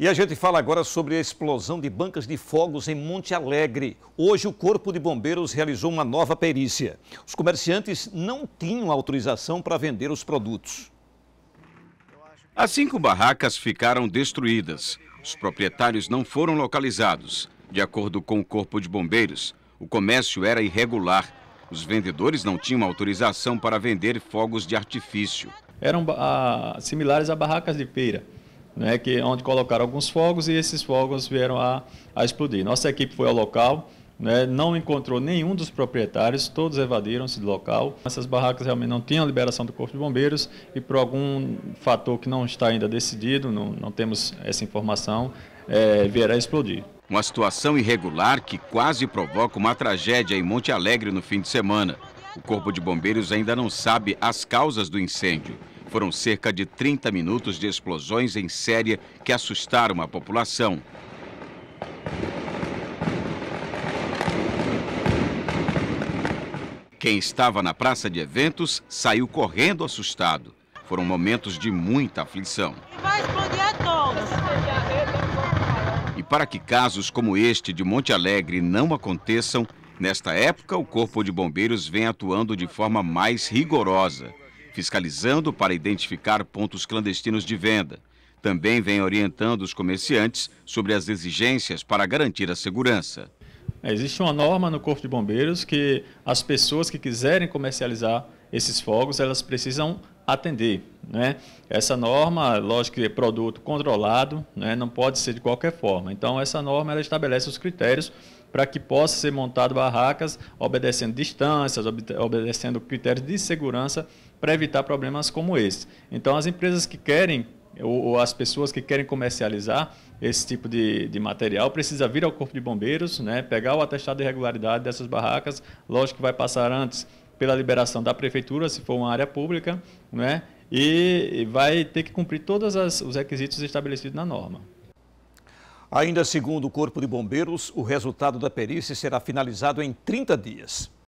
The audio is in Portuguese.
E a gente fala agora sobre a explosão de bancas de fogos em Monte Alegre. Hoje, o Corpo de Bombeiros realizou uma nova perícia. Os comerciantes não tinham autorização para vender os produtos. As assim cinco barracas ficaram destruídas. Os proprietários não foram localizados. De acordo com o Corpo de Bombeiros, o comércio era irregular. Os vendedores não tinham autorização para vender fogos de artifício. Eram ah, similares a barracas de feira né, que, é onde colocaram alguns fogos e esses fogos vieram a, a explodir. Nossa equipe foi ao local, né, não encontrou nenhum dos proprietários, todos evadiram-se do local. Essas barracas realmente não tinham liberação do Corpo de Bombeiros e por algum fator que não está ainda decidido, não, não temos essa informação, é, a explodir. Uma situação irregular que quase provoca uma tragédia em Monte Alegre no fim de semana. O Corpo de Bombeiros ainda não sabe as causas do incêndio. Foram cerca de 30 minutos de explosões em série que assustaram a população. Quem estava na praça de eventos saiu correndo assustado. Foram momentos de muita aflição. Vai explodir a todos. E para que casos como este de Monte Alegre não aconteçam, nesta época o Corpo de Bombeiros vem atuando de forma mais rigorosa fiscalizando para identificar pontos clandestinos de venda. Também vem orientando os comerciantes sobre as exigências para garantir a segurança. É, existe uma norma no Corpo de Bombeiros que as pessoas que quiserem comercializar esses fogos, elas precisam atender. Né? Essa norma, lógico que é produto controlado, né? não pode ser de qualquer forma. Então, essa norma ela estabelece os critérios para que possa ser montado barracas obedecendo distâncias, obedecendo critérios de segurança para evitar problemas como esse. Então, as empresas que querem ou, ou, as pessoas que querem comercializar esse tipo de, de material precisa vir ao Corpo de Bombeiros, né, pegar o atestado de regularidade dessas barracas, lógico que vai passar antes pela liberação da prefeitura, se for uma área pública, né, e vai ter que cumprir todos as, os requisitos estabelecidos na norma. Ainda segundo o Corpo de Bombeiros, o resultado da perícia será finalizado em 30 dias.